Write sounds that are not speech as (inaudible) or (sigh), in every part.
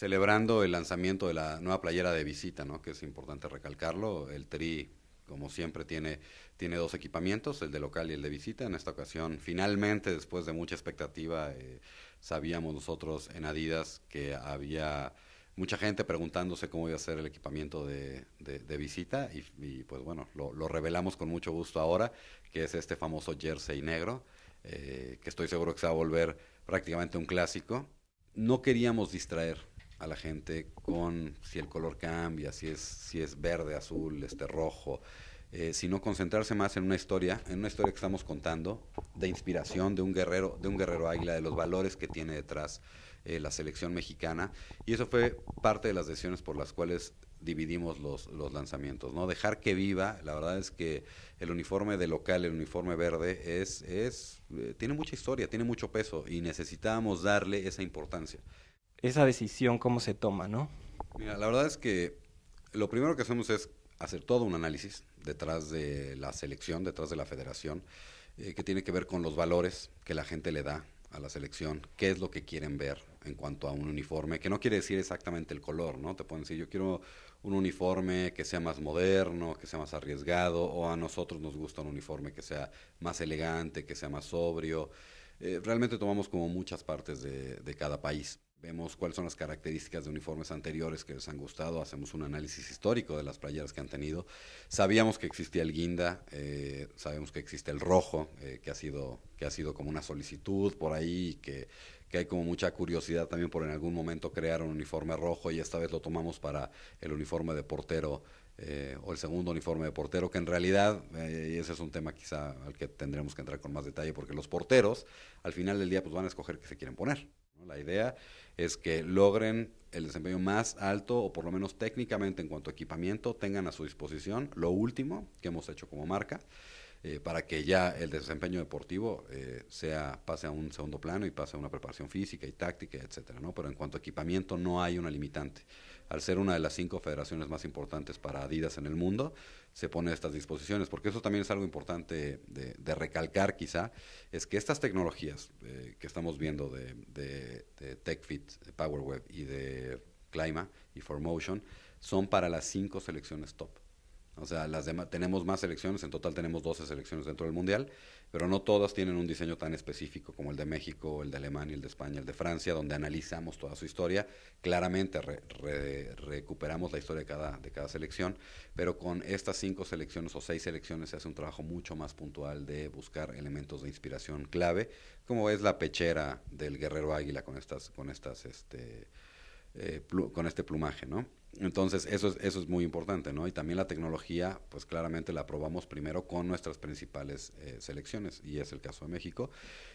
celebrando el lanzamiento de la nueva playera de visita, ¿no? que es importante recalcarlo. El TRI, como siempre, tiene, tiene dos equipamientos, el de local y el de visita. En esta ocasión, finalmente, después de mucha expectativa, eh, sabíamos nosotros en Adidas que había mucha gente preguntándose cómo iba a ser el equipamiento de, visita y, pues bueno, lo, revelamos con mucho gusto ahora, que es este famoso jersey negro, eh, que estoy seguro que se va a volver prácticamente un clásico. No queríamos distraer a la gente con si el color cambia, si es, si es verde, azul, este rojo, eh, sino concentrarse más en una historia, en una historia que estamos contando, de inspiración de un guerrero, de un guerrero águila, de los valores que tiene detrás eh, la selección mexicana. Y eso fue parte de las decisiones por las cuales dividimos los, lanzamientos, ¿no? Dejar que viva, la verdad es que el uniforme de local, el uniforme verde, es, es eh, tiene mucha historia, tiene mucho peso y necesitábamos darle esa importancia esa decisión, cómo se toma, ¿no? Mira, la verdad es que lo primero que hacemos es hacer todo un análisis detrás de la selección, detrás de la federación, eh, que tiene que ver con los valores que la gente le da a la selección, qué es lo que quieren ver en cuanto a un uniforme, que no quiere decir exactamente el color, ¿no? Te pueden decir, yo quiero un uniforme que sea más moderno, que sea más arriesgado, o a nosotros nos gusta un uniforme que sea más elegante, que sea más sobrio. Eh, realmente tomamos como muchas partes de cada país. Vemos cuáles son las características de uniformes anteriores que les han gustado, hacemos un análisis histórico de las playeras que han tenido. Sabíamos que existía el guinda, eh, sabemos que existe el rojo, eh, que, ha sido, que ha sido como una solicitud por ahí, que, que hay como mucha curiosidad también por en algún momento crear un uniforme rojo y esta vez lo tomamos para el uniforme de portero eh, o el segundo uniforme de portero, que en realidad, ese es un tema quizá al que tendremos que entrar con más detalle, porque los porteros al final del día pues van a escoger qué se quieren poner. La idea es que logren el desempeño más alto o por lo menos técnicamente en cuanto a equipamiento tengan a su disposición lo último que hemos hecho como marca eh, para que ya el desempeño deportivo eh, sea, pase a un segundo plano y pase a una preparación física y táctica, etcétera, Pero en cuanto a equipamiento no hay una limitante. Al ser una de las cinco federaciones más importantes para Adidas en el mundo, se pone estas disposiciones, porque eso también es algo importante de, recalcar quizá, es que estas tecnologías eh, que estamos viendo de, de, de TechFit, de PowerWeb y de Clima y Formotion son para las cinco selecciones top. O sea, las tenemos más selecciones, en total tenemos 12 selecciones dentro del Mundial, pero no todas tienen un diseño tan específico como el de México, el de Alemania, el de España, el de Francia, donde analizamos toda su historia. Claramente recuperamos la historia de cada, de cada selección, pero con estas cinco selecciones o seis selecciones se hace un trabajo mucho más puntual de buscar elementos de inspiración clave, como es la pechera del guerrero águila con estas, con estas, este, eh, con este plumaje, ¿no? Entonces, eso es, eso es muy importante, ¿no? Y también la tecnología, pues claramente la probamos primero con nuestras principales eh, selecciones, y es el caso de México.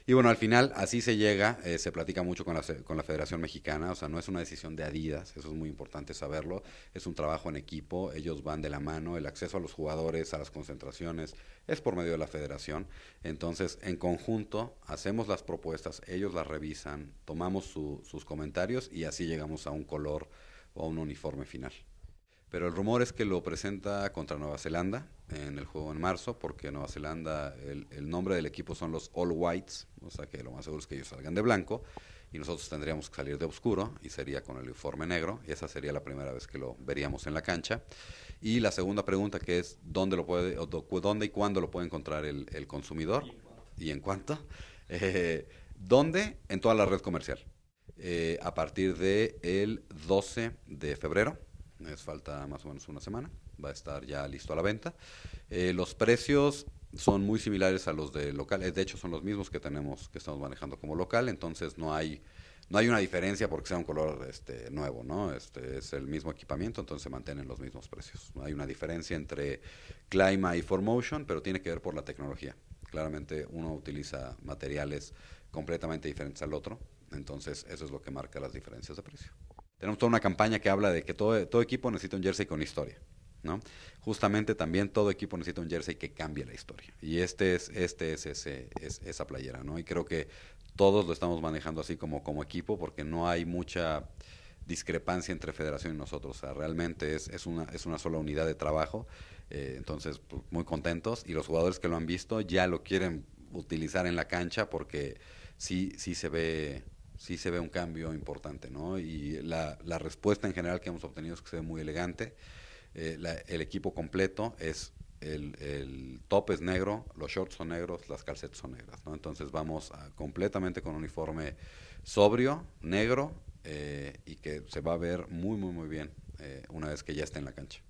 Y bueno, al final así se llega, eh, se platica mucho con la, con la Federación Mexicana, o sea, no es una decisión de Adidas, eso es muy importante saberlo, es un trabajo en equipo, ellos van de la mano, el acceso a los jugadores, a las concentraciones, es por medio de la federación. Entonces, en conjunto, hacemos las propuestas, ellos las revisan, tomamos sus comentarios y así llegamos a un color o un uniforme final. Pero el rumor es que lo presenta contra Nueva Zelanda en el juego en marzo, porque Nueva Zelanda, el, nombre del equipo son los All Whites, o sea que lo más seguro es que ellos salgan de blanco y nosotros tendríamos que salir de oscuro y sería con el uniforme negro y esa sería la primera vez que lo veríamos en la cancha. Y la segunda pregunta que es dónde lo puede dónde y cuándo lo puede encontrar el, consumidor y en cuánto, (laughs) eh, dónde en toda la red comercial. Eh, a partir de el 12 de febrero. Es falta más o menos una semana. Va a estar ya listo a la venta. Eh, los precios son muy similares a los de local. Eh, de hecho, son los mismos que tenemos, que estamos manejando como local. Entonces, no hay no hay una diferencia porque sea un color este, nuevo, ¿no? Este, es el mismo equipamiento, entonces se mantienen los mismos precios. No hay una diferencia entre Clima y Formotion, pero tiene que ver por la tecnología. Claramente uno utiliza materiales completamente diferentes al otro, entonces, eso es lo que marca las diferencias de precio. Tenemos toda una campaña que habla de que todo, todo equipo necesita un jersey con historia. ¿no? Justamente también todo equipo necesita un jersey que cambie la historia. Y este es, este es, esa playera, ¿no? Y creo que todos lo estamos manejando así como, como equipo porque no hay mucha discrepancia entre federación y nosotros. O sea, realmente es, es, una, es una sola unidad de trabajo. Eh, entonces, pues, muy contentos. Y los jugadores que lo han visto ya lo quieren utilizar en la cancha porque sí, sí se ve sí se ve un cambio importante, ¿no? Y la, respuesta en general que hemos obtenido es que se ve muy elegante. Eh, el equipo completo es el, top es negro, los shorts son negros, las calcetas son negras, ¿no? Entonces vamos a, completamente con uniforme sobrio, negro, eh, y que se va a ver muy, muy, muy bien eh, una vez que ya esté en la cancha.